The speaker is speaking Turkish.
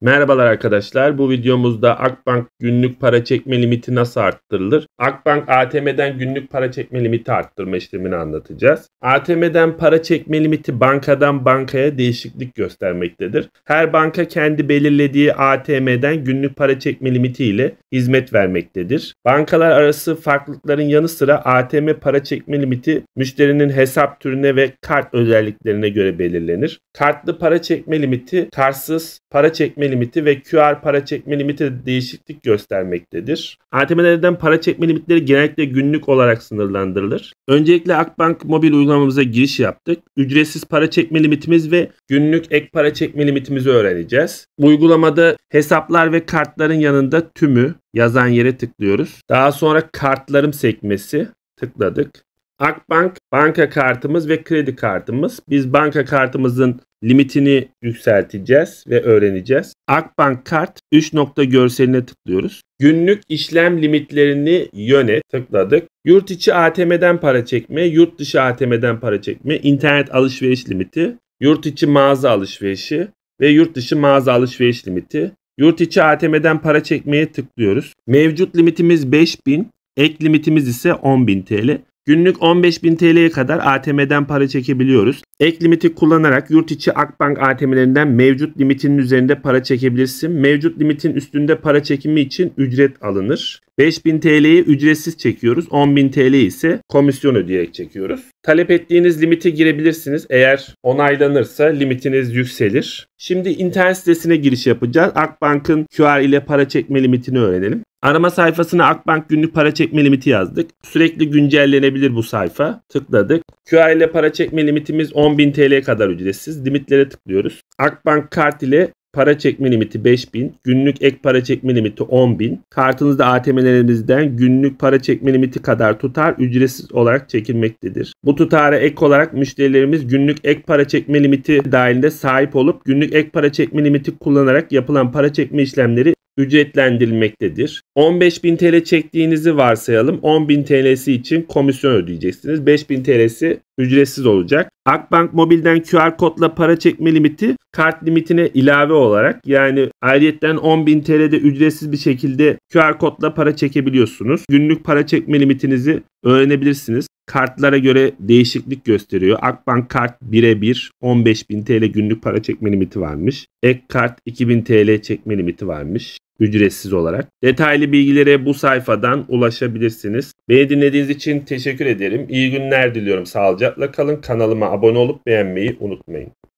Merhabalar arkadaşlar. Bu videomuzda Akbank günlük para çekme limiti nasıl arttırılır? Akbank ATM'den günlük para çekme limiti arttırma işlemini anlatacağız. ATM'den para çekme limiti bankadan bankaya değişiklik göstermektedir. Her banka kendi belirlediği ATM'den günlük para çekme limiti ile hizmet vermektedir. Bankalar arası farklılıkların yanı sıra ATM para çekme limiti müşterinin hesap türüne ve kart özelliklerine göre belirlenir. Kartlı para çekme limiti kartsız para çekme limiti ve QR para çekme limiti de değişiklik göstermektedir. ATM'lerden para çekme limitleri genellikle günlük olarak sınırlandırılır. Öncelikle Akbank mobil uygulamamıza giriş yaptık. Ücretsiz para çekme limitimiz ve günlük ek para çekme limitimizi öğreneceğiz. Uygulamada hesaplar ve kartların yanında tümü yazan yere tıklıyoruz. Daha sonra kartlarım sekmesi tıkladık. Akbank banka kartımız ve kredi kartımız. Biz banka kartımızın limitini yükselteceğiz ve öğreneceğiz. Akbank kart 3 nokta görseline tıklıyoruz. Günlük işlem limitlerini yönet tıkladık. Yurt içi ATM'den para çekme, yurt dışı ATM'den para çekme, internet alışveriş limiti, yurt içi mağaza alışverişi ve yurt dışı mağaza alışveriş limiti. Yurt içi ATM'den para çekmeye tıklıyoruz. Mevcut limitimiz 5000, ek limitimiz ise 10.000 TL. Günlük 15.000 TL'ye kadar ATM'den para çekebiliyoruz. Ek limiti kullanarak yurt içi Akbank ATM'lerinden mevcut limitinin üzerinde para çekebilirsin. Mevcut limitin üstünde para çekimi için ücret alınır. 5000 TL'yi ücretsiz çekiyoruz. 10.000 TL ise komisyon ödeyerek çekiyoruz. Talep ettiğiniz limiti girebilirsiniz. Eğer onaylanırsa limitiniz yükselir. Şimdi internet sitesine giriş yapacağız. Akbank'ın QR ile para çekme limitini öğrenelim. Arama sayfasına Akbank günlük para çekme limiti yazdık. Sürekli güncellenebilir bu sayfa. Tıkladık. QR ile para çekme limitimiz 10 10.000 TL kadar ücretsiz. Limitlere tıklıyoruz. Akbank kart ile para çekme limiti 5000, günlük ek para çekme limiti 10000. Kartınızda ATM'lerimizden günlük para çekme limiti kadar tutar ücretsiz olarak çekilmektedir. Bu tutara ek olarak müşterilerimiz günlük ek para çekme limiti dahilinde sahip olup günlük ek para çekme limiti kullanarak yapılan para çekme işlemleri ücretlendirilmektedir. 15.000 TL çektiğinizi varsayalım. 10.000 TL'si için komisyon ödeyeceksiniz. 5.000 TL'si ücretsiz olacak. Akbank Mobil'den QR kodla para çekme limiti kart limitine ilave olarak yani ayrıyetten 10.000 TL'de ücretsiz bir şekilde QR kodla para çekebiliyorsunuz. Günlük para çekme limitinizi öğrenebilirsiniz. Kartlara göre değişiklik gösteriyor. Akbank kart 1'e 1 15.000 TL günlük para çekme limiti varmış. Ek kart 2.000 TL çekme limiti varmış ücretsiz olarak. Detaylı bilgilere bu sayfadan ulaşabilirsiniz. Beni dinlediğiniz için teşekkür ederim. İyi günler diliyorum. Sağlıcakla kalın. Kanalıma abone olup beğenmeyi unutmayın.